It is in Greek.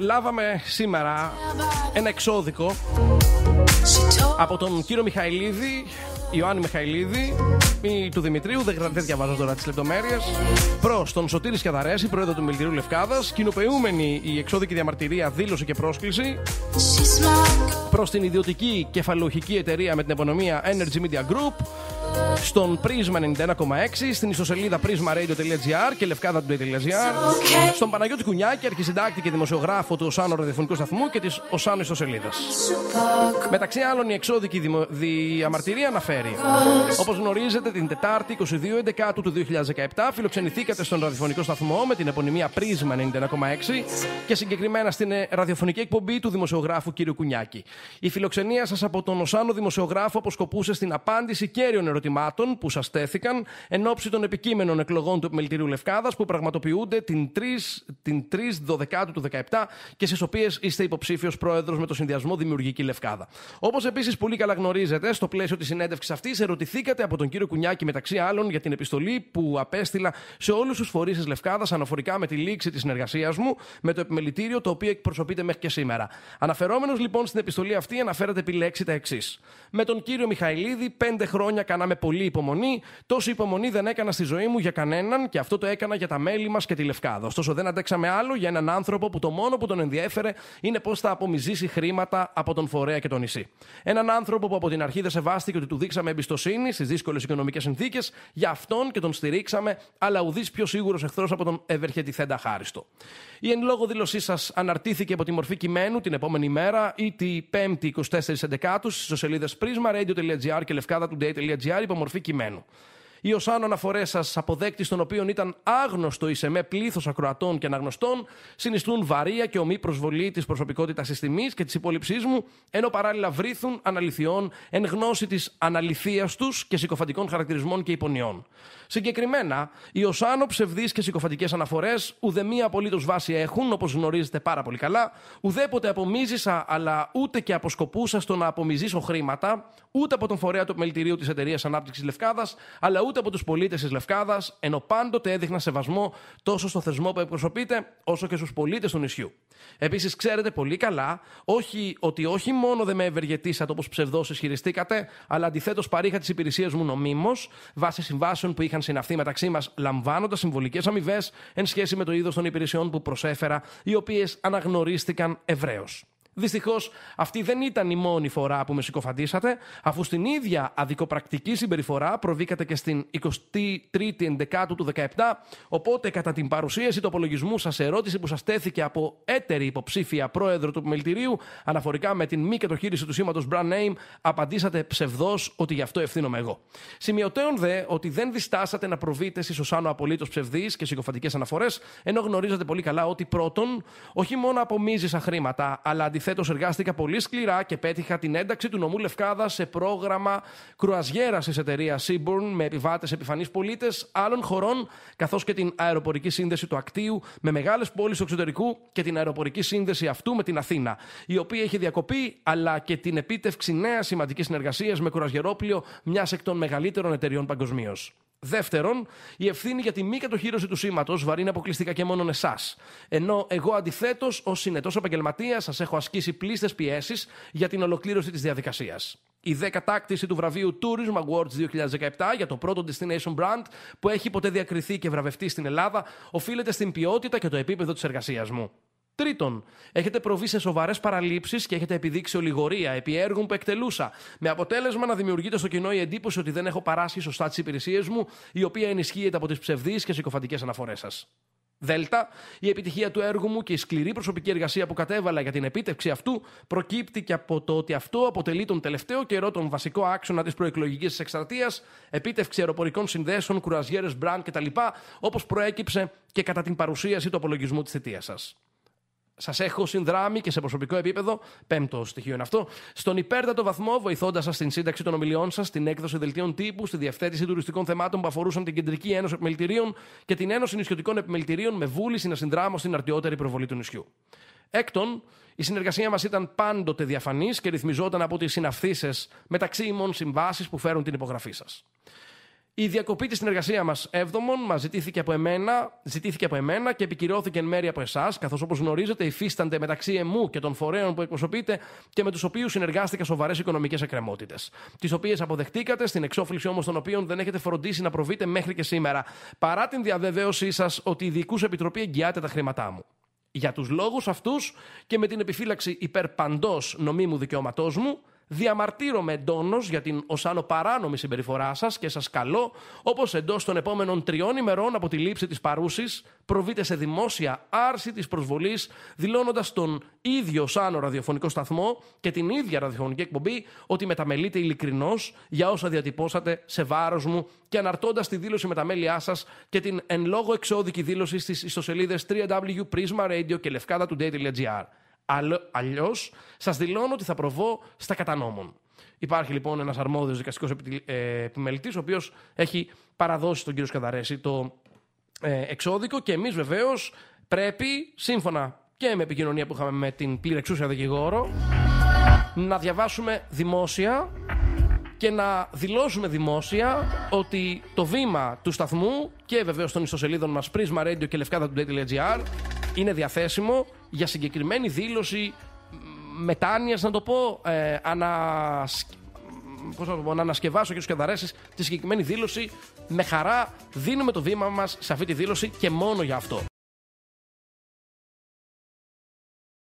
λάβαμε σήμερα ένα εξώδικο από τον κύριο Μιχαηλίδη, Ιωάννη Μιχαηλίδη ή του Δημητρίου, δεν, διαβάζω τώρα τις λεπτομέρειες, προς τον Σωτήρης Σκιαδαρέση, πρόεδρο του Μιλτηρίου Λευκάδας, κοινοποιούμενη η εξώδικη διαμαρτυρία, δήλωση και πρόσκληση προς την ιδιωτική κεφαλουχική εταιρεία με την επωνυμία Energy Media Group στον Prisma 91,6, στην ιστοσελίδα prismaradio.gr και λευκάδα.gr, στον Παναγιώτη Κουνιάκη, αρχισυντάκτη και δημοσιογράφο του ΟΣΑΝΟ Ραδιοφωνικού Σταθμού και της ΟΣΑΝΟ Ιστοσελίδας. Μεταξύ άλλων, η εξώδικη διαμαρτυρία αναφέρει: Όπως γνωρίζετε, την Τετάρτη 22 Εντεκάτου του 2017 φιλοξενηθήκατε στον ραδιοφωνικό σταθμό με την επωνυμία Prisma 91,6 και συγκεκριμένα στην ε, ραδιοφωνική εκπομπή του δημοσιογράφου κ. Κουνιάκη. Η φιλοξενία σας από τον Οσάνο δημοσιογράφο αποσκοπούσε στην απάντηση κέριων ερωτήσεων ερωτημάτων που σας τέθηκαν εν ώψη των επικείμενων εκλογών του Επιμελητηρίου Λευκάδας που πραγματοποιούνται την 3, την 3 του 2017 και στις οποίες είστε υποψήφιος πρόεδρος με το συνδυασμό Δημιουργική Λευκάδα. Όπως επίσης πολύ καλά γνωρίζετε, στο πλαίσιο της συνέντευξης αυτής ερωτηθήκατε από τον κύριο Κουνιάκη μεταξύ άλλων για την επιστολή που απέστειλα σε όλους τους φορείς της Λευκάδας αναφορικά με τη λήξη της συνεργασίας μου με το Επιμελητήριο το οποίο εκπροσωπείται μέχρι και σήμερα. Αναφερόμενος λοιπόν στην επιστολή αυτή αναφέρατε επιλέξει τα εξής. Με τον κύριο Μιχαηλίδη, πέντε χρόνια κάναμε Πολύ υπομονή. Τόση υπομονή δεν έκανα στη ζωή μου για κανέναν και αυτό το έκανα για τα μέλη μας και τη Λευκάδα. Ωστόσο, δεν αντέξαμε άλλο για έναν άνθρωπο που το μόνο που τον ενδιέφερε είναι πώς θα απομυζήσει χρήματα από τον φορέα και το νησί. Έναν άνθρωπο που από την αρχή δεν σεβάστηκε ότι του δείξαμε εμπιστοσύνη στις δύσκολες οικονομικές συνθήκες, για αυτόν και τον στηρίξαμε, αλλά ουδής πιο σίγουρος εχθρός από τον ευερχετηθέντα χάριστο. Η εν λόγω δήλωσή σας αναρτήθηκε από τη μορφή κειμένου την επόμενη μέρα ή την 5η 24 11η στι σελίδε Radio.gr και day.gr υπομορφή κειμένου ή ω άνω αναφορές σας, αποδέκτη των οποίων ήταν άγνωστο σε εμέ πλήθος ακροατών και αναγνωστών, συνιστούν βαρία και ομή προσβολή της προσωπικότητας της τιμής και της υπόλοιψής μου, ενώ παράλληλα βρίθουν αναλυθιών εν γνώση της αναλυθίας τους και συκοφαντικών χαρακτηρισμών και υπονιών. Συγκεκριμένα, οι ω άνω ψευδείς και συκοφαντικές αναφορές μία απολύτως βάση έχουν, όπως γνωρίζετε πάρα πολύ καλά, ουδέποτε απομίζησα αλλά ούτε και αποσκοπούσα στο να απομιζήσω χρήματα, ούτε από τον φορέα του επιμελητηρίου της Εταιρείας Ανάπτυξης Λευκάδας, αλλά ούτε από τους πολίτες της Λευκάδας, ενώ πάντοτε έδειχναν σεβασμό τόσο στο θεσμό που εκπροσωπείτε, όσο και στους πολίτες του νησιού. Επίσης, ξέρετε πολύ καλά όχι, ότι όχι μόνο δεν με ευεργετήσατε όπως ψευδό ισχυριστήκατε, αλλά αντιθέτως παρήχα τις υπηρεσίες μου νομίμως, βάσει συμβάσεων που είχαν συναυθεί μεταξύ μας, λαμβάνοντας συμβολικές αμοιβές εν σχέση με το είδος των υπηρεσιών που προσέφερα, οι οποίες αναγνωρίστηκαν ευρέως. Δυστυχώς αυτή δεν ήταν η μόνη φορά που με συκοφαντήσατε, αφού στην ίδια αδικοπρακτική συμπεριφορά προβήκατε και στην 23η Ενδεκάτου του 17, οπότε κατά την παρουσίαση του απολογισμού σας ερώτηση που σας τέθηκε από έτερη υποψήφια πρόεδρο του Επιμελητηρίου αναφορικά με την μη κατοχήρηση του σήματος brand name, απαντήσατε ψευδό ότι γι' αυτό ευθύνομαι εγώ. Σημειωτέων δε ότι δεν διστάσατε να προβείτε στι άνω απολύτως ψευδείς και συκοφαντικές αναφορές, ενώ γνωρίζατε πολύ καλά ότι πρώτον, όχι μόνο απομίζησα χρήματα, αλλά αντιθέτως Αντιθέτω, εργάστηκα πολύ σκληρά και πέτυχα την ένταξη του νομού Λευκάδα σε πρόγραμμα κρουαζιέρας της εταιρείας Seaborn με επιβάτες επιφανείς πολίτες άλλων χωρών, καθώς και την αεροπορική σύνδεση του Ακτίου με μεγάλες πόλεις του εξωτερικού και την αεροπορική σύνδεση αυτού με την Αθήνα, η οποία έχει διακοπεί, αλλά και την επίτευξη νέας σημαντικής συνεργασίας με κρουαζιερόπλιο μιας εκ των μεγαλύτερων εταιριών παγκοσμίως. Δεύτερον, η ευθύνη για τη μη κατοχύρωση του σήματος βαρύνει αποκλειστικά και μόνον εσάς. Ενώ εγώ αντιθέτως, ως συνετός επαγγελματίας, σας έχω ασκήσει πλήστες πιέσεις για την ολοκλήρωση της διαδικασίας. Η δεκατάκτηση του βραβείου Tourism Awards 2017 για το πρώτο destination brand που έχει ποτέ διακριθεί και βραβευτεί στην Ελλάδα οφείλεται στην ποιότητα και το επίπεδο της εργασίας μου. Τρίτον, έχετε προβεί σε σοβαρές παραλήψεις και έχετε επιδείξει ολιγορία επί έργων που εκτελούσα, με αποτέλεσμα να δημιουργείται στο κοινό η εντύπωση ότι δεν έχω παράσχει σωστά τις υπηρεσίες μου, η οποία ενισχύεται από τις ψευδείς και συκοφαντικές αναφορές σας. Δέλτα, η επιτυχία του έργου μου και η σκληρή προσωπική εργασία που κατέβαλα για την επίτευξη αυτού προκύπτει και από το ότι αυτό αποτελεί τον τελευταίο καιρό τον βασικό άξονα της προεκλογικής της επίτευξη αεροπορικών συνδέσεων, κουραζιέρες, μπραντ κτλ., όπως προέκυψε και κατά την παρουσίαση του απολογισμού της θητείας σας. Σας έχω συνδράμει και σε προσωπικό επίπεδο, πέμπτο στοιχείο είναι αυτό, στον υπέρτατο βαθμό, βοηθώντας σας στην σύνταξη των ομιλιών σας, στην έκδοση δελτίων τύπου, στη διευθέτηση τουριστικών θεμάτων που αφορούσαν την Κεντρική Ένωση Επιμελητηρίων και την Ένωση Νησιωτικών Επιμελητηρίων με βούληση να συνδράμω στην αρτιότερη προβολή του νησιού. Έκτον, η συνεργασία μας ήταν πάντοτε διαφανής και ρυθμιζόταν από τις συναυθήσει μεταξύ ημών συμβάσεις που φέρουν την υπογραφή σας. Η διακοπή της συνεργασίας μας 7 μας ζητήθηκε, από εμένα, ζητήθηκε από εμένα και επικυρώθηκε εν μέρη από εσάς, καθώς όπως γνωρίζετε υφίστανται μεταξύ εμού και των φορέων που εκπροσωπείτε και με τους οποίους συνεργάστηκα σοβαρές οικονομικές εκκρεμότητες. Τις οποίες αποδεχτήκατε, στην εξόφληση όμως των οποίων δεν έχετε φροντίσει να προβείτε μέχρι και σήμερα, παρά την διαβεβαίωσή σας ότι η Διοικούς Επιτροπή εγγυάται τα χρήματά μου. Για τους λόγους αυτούς και με την επιφύλαξη υπερπαντός νομίμου δικαιώματός μου, Διαμαρτύρομαι εντόνως για την ω άλλο παράνομη συμπεριφορά σας και σας καλώ, όπως εντός των επόμενων τριών ημερών από τη λήψη της παρούσης, προβείτε σε δημόσια άρση της προσβολής, δηλώνοντας τον ίδιο άλλο ραδιοφωνικό σταθμό και την ίδια ραδιοφωνική εκπομπή ότι μεταμελείτε ειλικρινώς για όσα διατυπώσατε σε βάρος μου και αναρτώντας τη δήλωση μεταμέλειά σας και την εν λόγω εξώδικη δήλωση στις ιστοσελίδες www.prisma.radio και λευκάδα Αλλιώς, σας δηλώνω ότι θα προβώ στα κατανόμων. Υπάρχει λοιπόν ένας αρμόδιος δικαστικός ε, επιμελητής, ο οποίος έχει παραδώσει τον κύριο Σκαδαρέση το ε, εξώδικο και εμείς βεβαίως πρέπει, σύμφωνα και με επικοινωνία που είχαμε με την εξούσια δικηγόρο, να διαβάσουμε δημόσια και να δηλώσουμε δημόσια ότι το βήμα του σταθμού και βεβαίως των ιστοσελίδων μας Prisma Radio και του Play.gr είναι διαθέσιμο για συγκεκριμένη δήλωση μετάνοιας να το πω, ε, Πώς να, το πω, ανασκευάσω και τους καταρρέσει τη συγκεκριμένη δήλωση. Με χαρά δίνουμε το βήμα μας σε αυτή τη δήλωση και μόνο για αυτό.